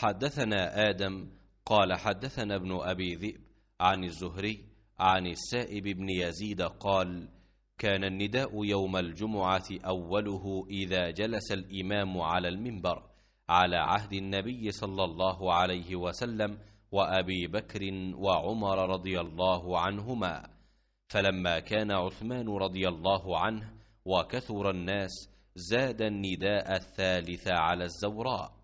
حدثنا آدم قال حدثنا ابن أبي ذئب عن الزهري عن السائب بن يزيد قال كان النداء يوم الجمعة أوله إذا جلس الإمام على المنبر على عهد النبي صلى الله عليه وسلم وأبي بكر وعمر رضي الله عنهما فلما كان عثمان رضي الله عنه وكثر الناس زاد النداء الثالث على الزوراء